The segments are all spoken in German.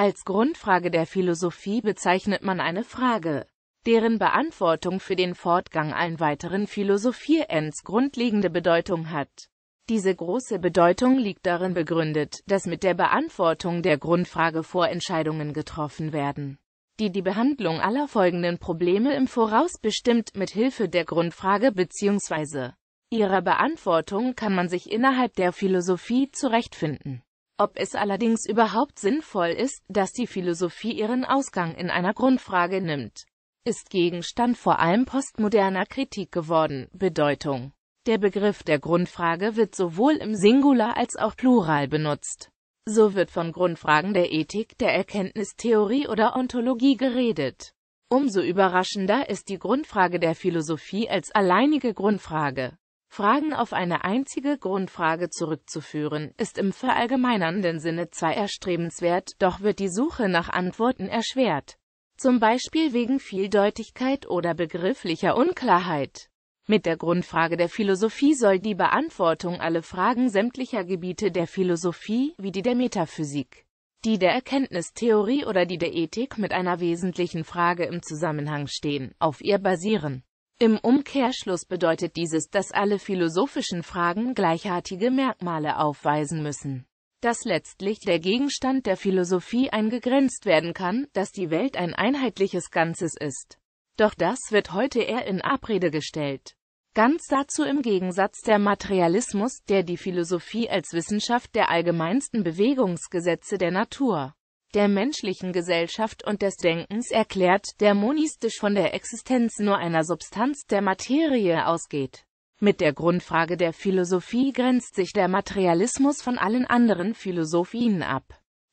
Als Grundfrage der Philosophie bezeichnet man eine Frage, deren Beantwortung für den Fortgang allen weiteren Philosophieends grundlegende Bedeutung hat. Diese große Bedeutung liegt darin begründet, dass mit der Beantwortung der Grundfrage Vorentscheidungen getroffen werden, die die Behandlung aller folgenden Probleme im Voraus bestimmt. Mit Hilfe der Grundfrage bzw. ihrer Beantwortung kann man sich innerhalb der Philosophie zurechtfinden. Ob es allerdings überhaupt sinnvoll ist, dass die Philosophie ihren Ausgang in einer Grundfrage nimmt, ist Gegenstand vor allem postmoderner Kritik geworden. Bedeutung Der Begriff der Grundfrage wird sowohl im Singular als auch Plural benutzt. So wird von Grundfragen der Ethik, der Erkenntnistheorie oder Ontologie geredet. Umso überraschender ist die Grundfrage der Philosophie als alleinige Grundfrage. Fragen auf eine einzige Grundfrage zurückzuführen, ist im verallgemeinernden Sinne zwar erstrebenswert, doch wird die Suche nach Antworten erschwert, zum Beispiel wegen Vieldeutigkeit oder begrifflicher Unklarheit. Mit der Grundfrage der Philosophie soll die Beantwortung alle Fragen sämtlicher Gebiete der Philosophie, wie die der Metaphysik, die der Erkenntnistheorie oder die der Ethik mit einer wesentlichen Frage im Zusammenhang stehen, auf ihr basieren. Im Umkehrschluss bedeutet dieses, dass alle philosophischen Fragen gleichartige Merkmale aufweisen müssen. Dass letztlich der Gegenstand der Philosophie eingegrenzt werden kann, dass die Welt ein einheitliches Ganzes ist. Doch das wird heute eher in Abrede gestellt. Ganz dazu im Gegensatz der Materialismus, der die Philosophie als Wissenschaft der allgemeinsten Bewegungsgesetze der Natur der menschlichen Gesellschaft und des Denkens erklärt, der monistisch von der Existenz nur einer Substanz der Materie ausgeht. Mit der Grundfrage der Philosophie grenzt sich der Materialismus von allen anderen Philosophien ab.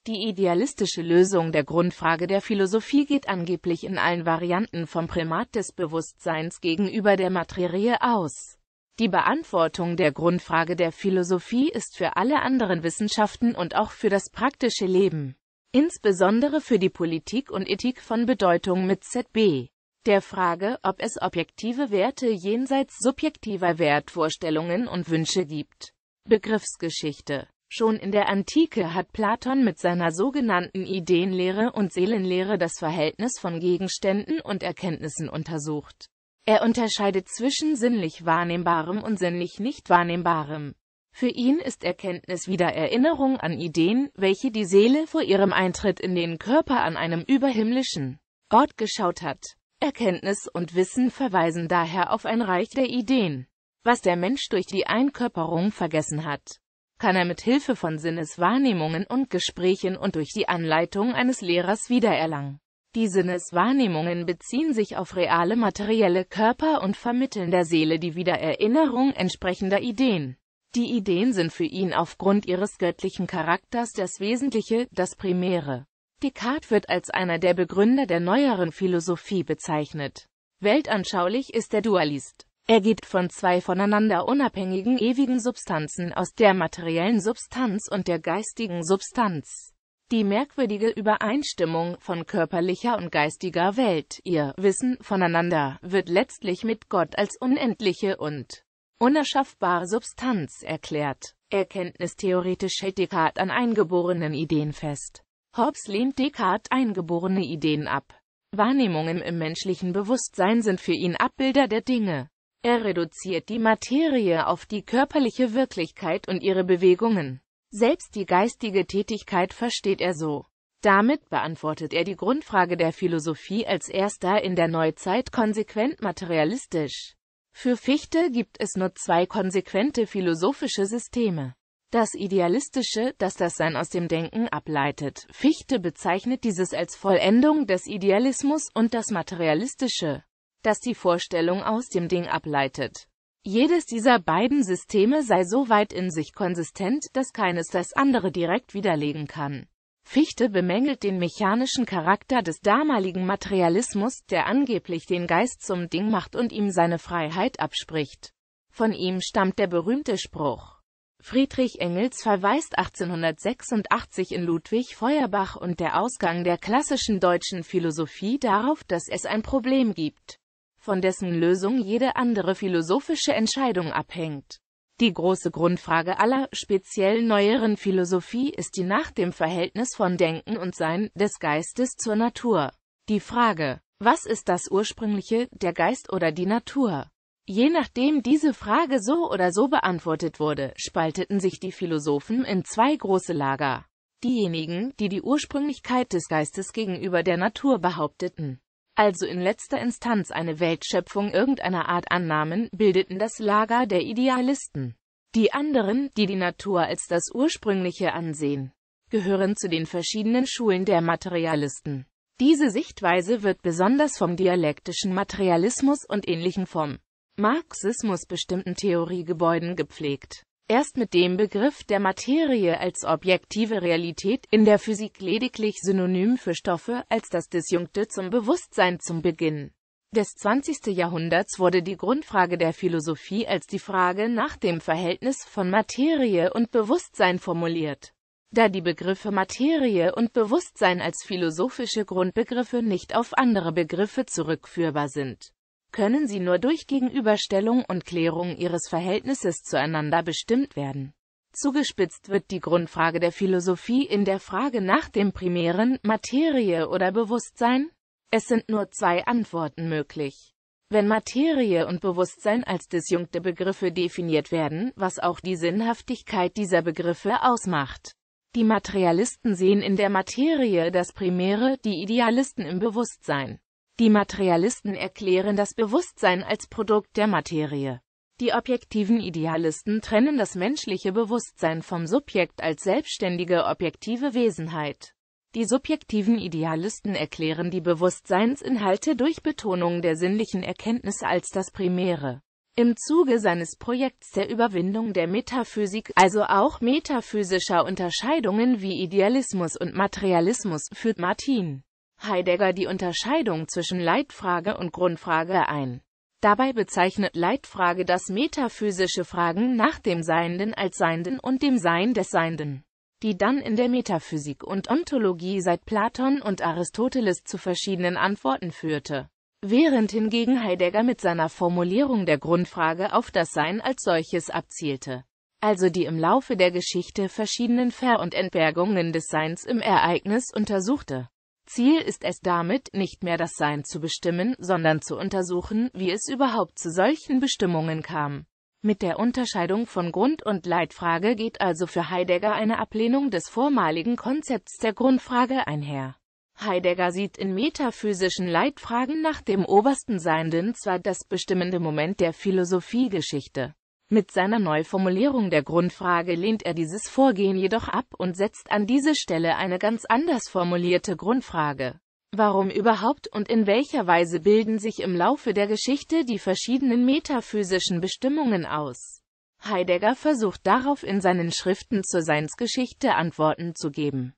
Die idealistische Lösung der Grundfrage der Philosophie geht angeblich in allen Varianten vom Primat des Bewusstseins gegenüber der Materie aus. Die Beantwortung der Grundfrage der Philosophie ist für alle anderen Wissenschaften und auch für das praktische Leben insbesondere für die Politik und Ethik von Bedeutung mit ZB. Der Frage, ob es objektive Werte jenseits subjektiver Wertvorstellungen und Wünsche gibt. Begriffsgeschichte Schon in der Antike hat Platon mit seiner sogenannten Ideenlehre und Seelenlehre das Verhältnis von Gegenständen und Erkenntnissen untersucht. Er unterscheidet zwischen sinnlich Wahrnehmbarem und sinnlich nicht Wahrnehmbarem. Für ihn ist Erkenntnis wieder Erinnerung an Ideen, welche die Seele vor ihrem Eintritt in den Körper an einem überhimmlischen Ort geschaut hat. Erkenntnis und Wissen verweisen daher auf ein Reich der Ideen. Was der Mensch durch die Einkörperung vergessen hat, kann er mit Hilfe von Sinneswahrnehmungen und Gesprächen und durch die Anleitung eines Lehrers wiedererlangen. Die Sinneswahrnehmungen beziehen sich auf reale materielle Körper und vermitteln der Seele die Wiedererinnerung entsprechender Ideen. Die Ideen sind für ihn aufgrund ihres göttlichen Charakters das Wesentliche, das Primäre. Descartes wird als einer der Begründer der neueren Philosophie bezeichnet. Weltanschaulich ist der Dualist. Er geht von zwei voneinander unabhängigen ewigen Substanzen aus der materiellen Substanz und der geistigen Substanz. Die merkwürdige Übereinstimmung von körperlicher und geistiger Welt, ihr Wissen voneinander, wird letztlich mit Gott als unendliche und unerschaffbare Substanz erklärt. Erkenntnistheoretisch hält Descartes an eingeborenen Ideen fest. Hobbes lehnt Descartes eingeborene Ideen ab. Wahrnehmungen im menschlichen Bewusstsein sind für ihn Abbilder der Dinge. Er reduziert die Materie auf die körperliche Wirklichkeit und ihre Bewegungen. Selbst die geistige Tätigkeit versteht er so. Damit beantwortet er die Grundfrage der Philosophie als erster in der Neuzeit konsequent materialistisch. Für Fichte gibt es nur zwei konsequente philosophische Systeme. Das Idealistische, das das Sein aus dem Denken ableitet. Fichte bezeichnet dieses als Vollendung des Idealismus und das Materialistische, das die Vorstellung aus dem Ding ableitet. Jedes dieser beiden Systeme sei so weit in sich konsistent, dass keines das andere direkt widerlegen kann. Fichte bemängelt den mechanischen Charakter des damaligen Materialismus, der angeblich den Geist zum Ding macht und ihm seine Freiheit abspricht. Von ihm stammt der berühmte Spruch. Friedrich Engels verweist 1886 in Ludwig Feuerbach und der Ausgang der klassischen deutschen Philosophie darauf, dass es ein Problem gibt, von dessen Lösung jede andere philosophische Entscheidung abhängt. Die große Grundfrage aller, speziell neueren Philosophie ist die nach dem Verhältnis von Denken und Sein des Geistes zur Natur. Die Frage, was ist das Ursprüngliche, der Geist oder die Natur? Je nachdem diese Frage so oder so beantwortet wurde, spalteten sich die Philosophen in zwei große Lager. Diejenigen, die die Ursprünglichkeit des Geistes gegenüber der Natur behaupteten, also in letzter Instanz eine Weltschöpfung irgendeiner Art annahmen, bildeten das Lager der Idealisten. Die anderen, die die Natur als das Ursprüngliche ansehen, gehören zu den verschiedenen Schulen der Materialisten. Diese Sichtweise wird besonders vom dialektischen Materialismus und ähnlichen vom Marxismus bestimmten Theoriegebäuden gepflegt. Erst mit dem Begriff der Materie als objektive Realität in der Physik lediglich synonym für Stoffe als das Disjunkte zum Bewusstsein zum Beginn des 20. Jahrhunderts wurde die Grundfrage der Philosophie als die Frage nach dem Verhältnis von Materie und Bewusstsein formuliert. Da die Begriffe Materie und Bewusstsein als philosophische Grundbegriffe nicht auf andere Begriffe zurückführbar sind können sie nur durch Gegenüberstellung und Klärung ihres Verhältnisses zueinander bestimmt werden. Zugespitzt wird die Grundfrage der Philosophie in der Frage nach dem primären Materie oder Bewusstsein. Es sind nur zwei Antworten möglich. Wenn Materie und Bewusstsein als disjunkte Begriffe definiert werden, was auch die Sinnhaftigkeit dieser Begriffe ausmacht. Die Materialisten sehen in der Materie das Primäre, die Idealisten im Bewusstsein. Die Materialisten erklären das Bewusstsein als Produkt der Materie. Die objektiven Idealisten trennen das menschliche Bewusstsein vom Subjekt als selbstständige objektive Wesenheit. Die subjektiven Idealisten erklären die Bewusstseinsinhalte durch Betonung der sinnlichen Erkenntnis als das Primäre. Im Zuge seines Projekts der Überwindung der Metaphysik, also auch metaphysischer Unterscheidungen wie Idealismus und Materialismus, führt Martin Heidegger die Unterscheidung zwischen Leitfrage und Grundfrage ein. Dabei bezeichnet Leitfrage das metaphysische Fragen nach dem Seienden als Seienden und dem Sein des Seienden, die dann in der Metaphysik und Ontologie seit Platon und Aristoteles zu verschiedenen Antworten führte. Während hingegen Heidegger mit seiner Formulierung der Grundfrage auf das Sein als solches abzielte, also die im Laufe der Geschichte verschiedenen Ver- und Entbergungen des Seins im Ereignis untersuchte. Ziel ist es damit, nicht mehr das Sein zu bestimmen, sondern zu untersuchen, wie es überhaupt zu solchen Bestimmungen kam. Mit der Unterscheidung von Grund- und Leitfrage geht also für Heidegger eine Ablehnung des vormaligen Konzepts der Grundfrage einher. Heidegger sieht in metaphysischen Leitfragen nach dem obersten Seienden zwar das bestimmende Moment der Philosophiegeschichte, mit seiner Neuformulierung der Grundfrage lehnt er dieses Vorgehen jedoch ab und setzt an diese Stelle eine ganz anders formulierte Grundfrage. Warum überhaupt und in welcher Weise bilden sich im Laufe der Geschichte die verschiedenen metaphysischen Bestimmungen aus? Heidegger versucht darauf in seinen Schriften zur Seinsgeschichte Antworten zu geben.